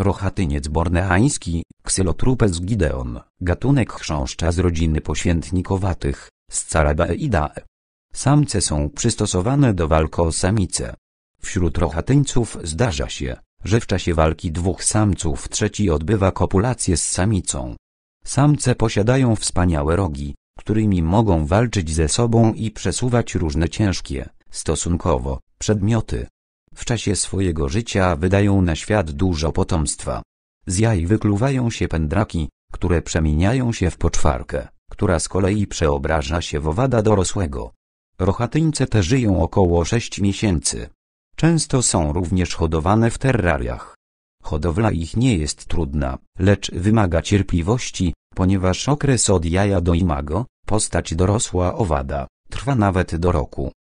Rochatyniec borneański, Xylotrupes gideon, gatunek chrząszcza z rodziny poświętnikowatych, z Carabaeidae. Samce są przystosowane do walk o samice. Wśród rochatyńców zdarza się, że w czasie walki dwóch samców trzeci odbywa kopulację z samicą. Samce posiadają wspaniałe rogi, którymi mogą walczyć ze sobą i przesuwać różne ciężkie, stosunkowo, przedmioty. W czasie swojego życia wydają na świat dużo potomstwa. Z jaj wykluwają się pędraki, które przemieniają się w poczwarkę, która z kolei przeobraża się w owada dorosłego. Rochatyńce te żyją około 6 miesięcy. Często są również hodowane w terrariach. Hodowla ich nie jest trudna, lecz wymaga cierpliwości, ponieważ okres od jaja do imago, postać dorosła owada, trwa nawet do roku.